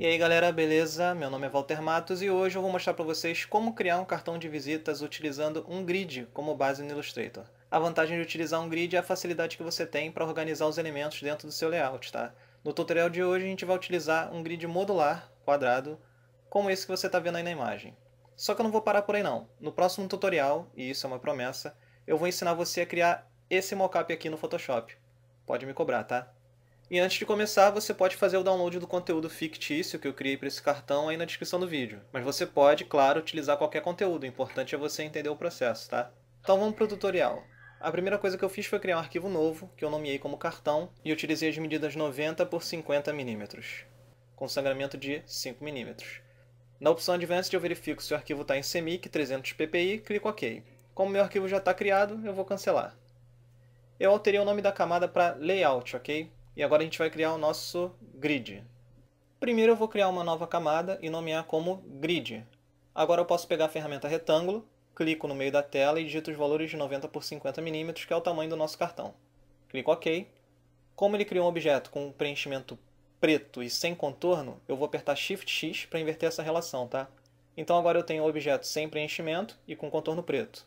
E aí galera, beleza? Meu nome é Walter Matos e hoje eu vou mostrar para vocês como criar um cartão de visitas utilizando um grid como base no Illustrator. A vantagem de utilizar um grid é a facilidade que você tem para organizar os elementos dentro do seu layout, tá? No tutorial de hoje a gente vai utilizar um grid modular, quadrado, como esse que você está vendo aí na imagem. Só que eu não vou parar por aí não. No próximo tutorial, e isso é uma promessa, eu vou ensinar você a criar esse mockup aqui no Photoshop. Pode me cobrar, tá? E antes de começar, você pode fazer o download do conteúdo fictício que eu criei para esse cartão aí na descrição do vídeo. Mas você pode, claro, utilizar qualquer conteúdo, o importante é você entender o processo, tá? Então vamos para o tutorial. A primeira coisa que eu fiz foi criar um arquivo novo, que eu nomeei como cartão, e utilizei as medidas 90 por 50 mm, com sangramento de 5 mm. Na opção Advanced eu verifico se o arquivo está em CMYK 300 ppi, clico OK. Como meu arquivo já está criado, eu vou cancelar. Eu alterei o nome da camada para Layout, ok? E agora a gente vai criar o nosso grid. Primeiro eu vou criar uma nova camada e nomear como grid. Agora eu posso pegar a ferramenta retângulo, clico no meio da tela e digito os valores de 90 por 50 mm, que é o tamanho do nosso cartão. Clico OK. Como ele criou um objeto com um preenchimento preto e sem contorno, eu vou apertar Shift X para inverter essa relação, tá? Então agora eu tenho o um objeto sem preenchimento e com contorno preto.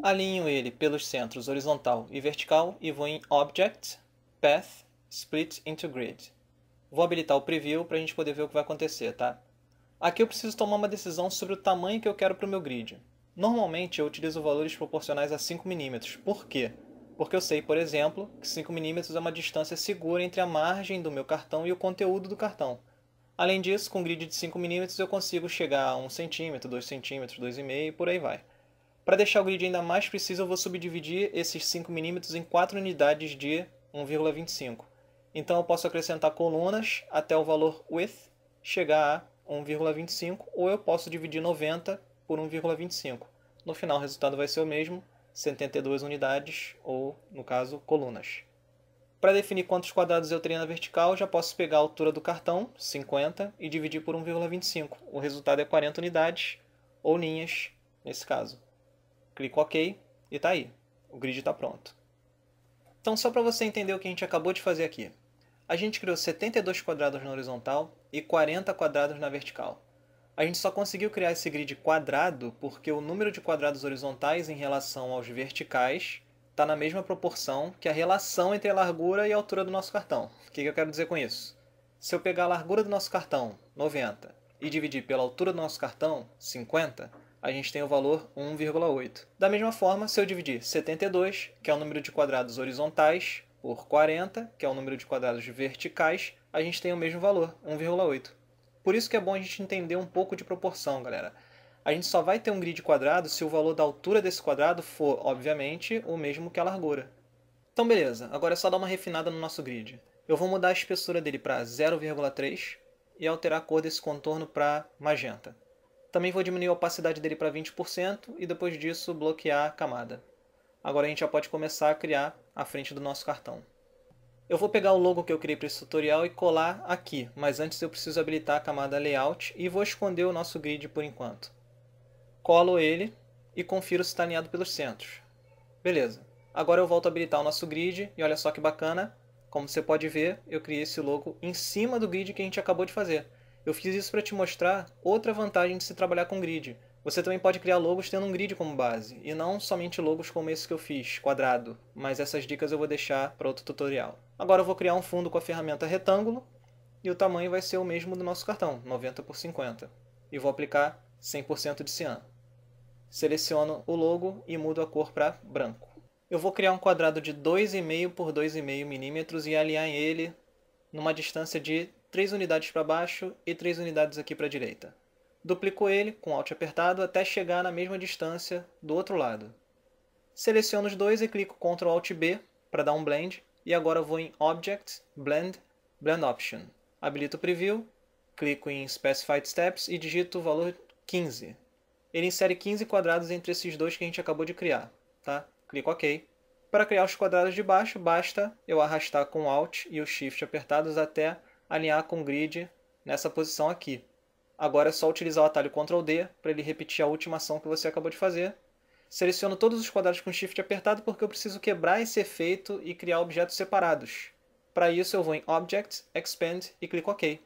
Alinho ele pelos centros horizontal e vertical e vou em Object, Path Split into Grid. Vou habilitar o Preview para a gente poder ver o que vai acontecer, tá? Aqui eu preciso tomar uma decisão sobre o tamanho que eu quero para o meu grid. Normalmente eu utilizo valores proporcionais a 5mm. Por quê? Porque eu sei, por exemplo, que 5mm é uma distância segura entre a margem do meu cartão e o conteúdo do cartão. Além disso, com um grid de 5mm eu consigo chegar a 1cm, 2cm, 2,5 e por aí vai. Para deixar o grid ainda mais preciso, eu vou subdividir esses 5mm em 4 unidades de 1,25. Então eu posso acrescentar colunas até o valor with chegar a 1,25 ou eu posso dividir 90 por 1,25. No final o resultado vai ser o mesmo, 72 unidades ou, no caso, colunas. Para definir quantos quadrados eu teria na vertical, já posso pegar a altura do cartão, 50, e dividir por 1,25. O resultado é 40 unidades, ou linhas, nesse caso. Clico OK e está aí. O grid está pronto. Então, só para você entender o que a gente acabou de fazer aqui a gente criou 72 quadrados na horizontal e 40 quadrados na vertical. A gente só conseguiu criar esse grid quadrado porque o número de quadrados horizontais em relação aos verticais está na mesma proporção que a relação entre a largura e a altura do nosso cartão. O que, que eu quero dizer com isso? Se eu pegar a largura do nosso cartão, 90, e dividir pela altura do nosso cartão, 50, a gente tem o valor 1,8. Da mesma forma, se eu dividir 72, que é o número de quadrados horizontais, por 40, que é o número de quadrados verticais, a gente tem o mesmo valor, 1,8. Por isso que é bom a gente entender um pouco de proporção, galera. A gente só vai ter um grid quadrado se o valor da altura desse quadrado for, obviamente, o mesmo que a largura. Então beleza, agora é só dar uma refinada no nosso grid. Eu vou mudar a espessura dele para 0,3 e alterar a cor desse contorno para magenta. Também vou diminuir a opacidade dele para 20% e depois disso bloquear a camada. Agora a gente já pode começar a criar a frente do nosso cartão. Eu vou pegar o logo que eu criei para esse tutorial e colar aqui, mas antes eu preciso habilitar a camada Layout e vou esconder o nosso grid por enquanto. Colo ele e confiro se está alinhado pelos centros. Beleza. Agora eu volto a habilitar o nosso grid e olha só que bacana. Como você pode ver, eu criei esse logo em cima do grid que a gente acabou de fazer. Eu fiz isso para te mostrar outra vantagem de se trabalhar com grid. Você também pode criar logos tendo um grid como base, e não somente logos como esse que eu fiz, quadrado, mas essas dicas eu vou deixar para outro tutorial. Agora eu vou criar um fundo com a ferramenta retângulo, e o tamanho vai ser o mesmo do nosso cartão, 90 por 50. E vou aplicar 100% de ciano. Seleciono o logo e mudo a cor para branco. Eu vou criar um quadrado de 2,5 por 2,5 milímetros e alinhar ele numa distância de 3 unidades para baixo e 3 unidades aqui para a direita. Duplico ele com Alt apertado até chegar na mesma distância do outro lado. Seleciono os dois e clico Ctrl Alt B para dar um blend. E agora vou em Object, Blend, Blend Option. Habilito o Preview, clico em Specified Steps e digito o valor 15. Ele insere 15 quadrados entre esses dois que a gente acabou de criar. Tá? Clico OK. Para criar os quadrados de baixo, basta eu arrastar com Alt e o Shift apertados até alinhar com o grid nessa posição aqui. Agora é só utilizar o atalho Ctrl D para ele repetir a última ação que você acabou de fazer. Seleciono todos os quadrados com Shift apertado porque eu preciso quebrar esse efeito e criar objetos separados. Para isso eu vou em Object, Expand e clico OK.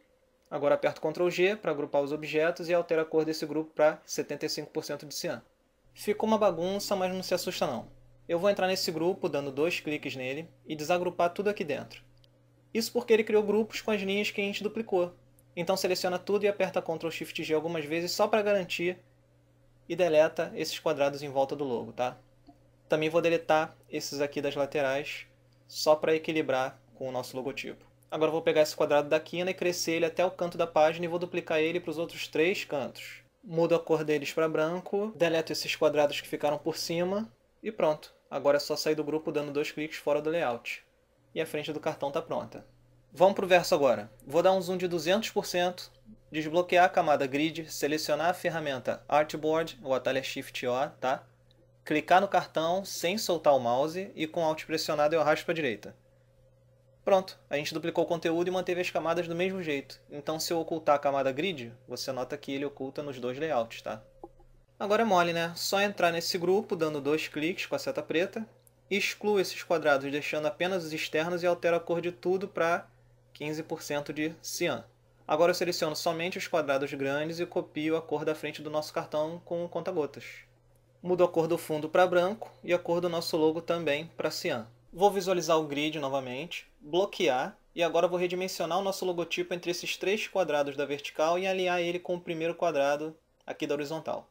Agora aperto Ctrl G para agrupar os objetos e altero a cor desse grupo para 75% de cian. Ficou uma bagunça, mas não se assusta não. Eu vou entrar nesse grupo dando dois cliques nele e desagrupar tudo aqui dentro. Isso porque ele criou grupos com as linhas que a gente duplicou, então seleciona tudo e aperta Ctrl Shift G algumas vezes só para garantir e deleta esses quadrados em volta do logo, tá? Também vou deletar esses aqui das laterais só para equilibrar com o nosso logotipo. Agora vou pegar esse quadrado da quina e crescer ele até o canto da página e vou duplicar ele para os outros três cantos. Mudo a cor deles para branco, deleto esses quadrados que ficaram por cima e pronto. Agora é só sair do grupo dando dois cliques fora do layout. E a frente do cartão está pronta. Vamos para o verso agora. Vou dar um zoom de 200%, desbloquear a camada grid, selecionar a ferramenta Artboard ou atalha é Shift O, tá? Clicar no cartão sem soltar o mouse e com Alt pressionado eu arrasto para a direita. Pronto, a gente duplicou o conteúdo e manteve as camadas do mesmo jeito. Então se eu ocultar a camada grid, você nota que ele oculta nos dois layouts, tá? Agora é mole, né? Só entrar nesse grupo dando dois cliques com a seta preta, excluo esses quadrados deixando apenas os externos e altero a cor de tudo para 15% de cian. Agora eu seleciono somente os quadrados grandes e copio a cor da frente do nosso cartão com o conta-gotas. Mudo a cor do fundo para branco e a cor do nosso logo também para cian. Vou visualizar o grid novamente, bloquear e agora vou redimensionar o nosso logotipo entre esses três quadrados da vertical e alinhar ele com o primeiro quadrado aqui da horizontal.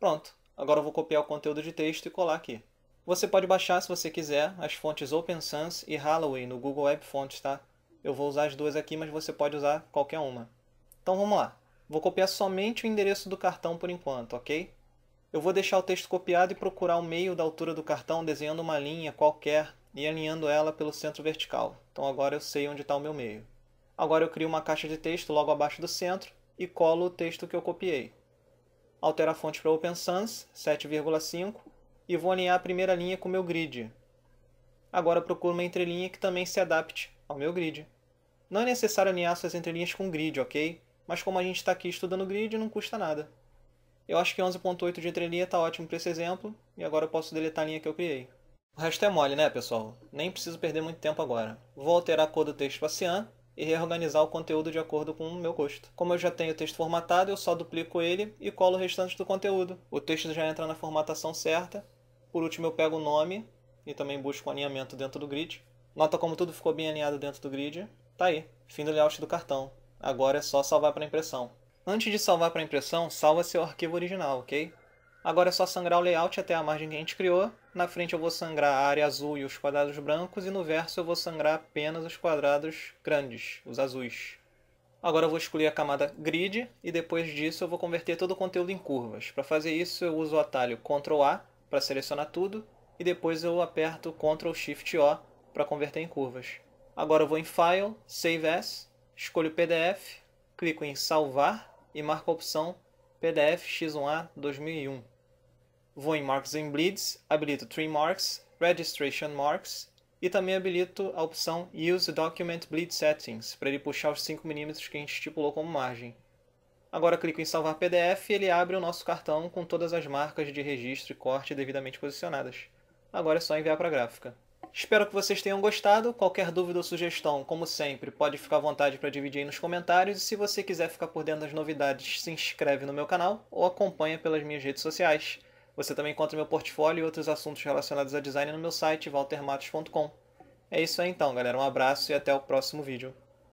Pronto, agora eu vou copiar o conteúdo de texto e colar aqui. Você pode baixar, se você quiser, as fontes Open Sans e Halloween no Google Web Fonts, tá? Eu vou usar as duas aqui, mas você pode usar qualquer uma. Então vamos lá. Vou copiar somente o endereço do cartão por enquanto, ok? Eu vou deixar o texto copiado e procurar o meio da altura do cartão desenhando uma linha qualquer e alinhando ela pelo centro vertical. Então agora eu sei onde está o meu meio. Agora eu crio uma caixa de texto logo abaixo do centro e colo o texto que eu copiei. Altero a fonte para Open Sans, 7,5, e vou alinhar a primeira linha com o meu grid. Agora procuro uma entrelinha que também se adapte ao meu grid. Não é necessário alinhar suas entrelinhas com grid, ok? Mas como a gente está aqui estudando grid, não custa nada. Eu acho que 11.8 de entrelinha está ótimo para esse exemplo, e agora eu posso deletar a linha que eu criei. O resto é mole, né, pessoal? Nem preciso perder muito tempo agora. Vou alterar a cor do texto para cian e reorganizar o conteúdo de acordo com o meu gosto. Como eu já tenho o texto formatado, eu só duplico ele e colo o restante do conteúdo. O texto já entra na formatação certa. Por último, eu pego o nome e também busco o alinhamento dentro do grid. Nota como tudo ficou bem alinhado dentro do grid. Tá aí, fim do layout do cartão. Agora é só salvar para impressão. Antes de salvar para impressão, salva seu arquivo original, ok? Agora é só sangrar o layout até a margem que a gente criou. Na frente eu vou sangrar a área azul e os quadrados brancos, e no verso eu vou sangrar apenas os quadrados grandes, os azuis. Agora eu vou escolher a camada grid, e depois disso eu vou converter todo o conteúdo em curvas. Para fazer isso eu uso o atalho Ctrl A para selecionar tudo, e depois eu aperto Ctrl Shift O para converter em curvas. Agora eu vou em File, Save As, escolho PDF, clico em Salvar e marco a opção PDF X1A 2001. Vou em Marks and Bleeds, habilito Trim Marks, Registration Marks e também habilito a opção Use Document Bleed Settings para ele puxar os 5mm que a gente estipulou como margem. Agora clico em salvar PDF e ele abre o nosso cartão com todas as marcas de registro e corte devidamente posicionadas. Agora é só enviar para a gráfica. Espero que vocês tenham gostado. Qualquer dúvida ou sugestão, como sempre, pode ficar à vontade para dividir aí nos comentários. E se você quiser ficar por dentro das novidades, se inscreve no meu canal ou acompanha pelas minhas redes sociais. Você também encontra meu portfólio e outros assuntos relacionados a design no meu site, waltermatos.com. É isso aí então, galera. Um abraço e até o próximo vídeo.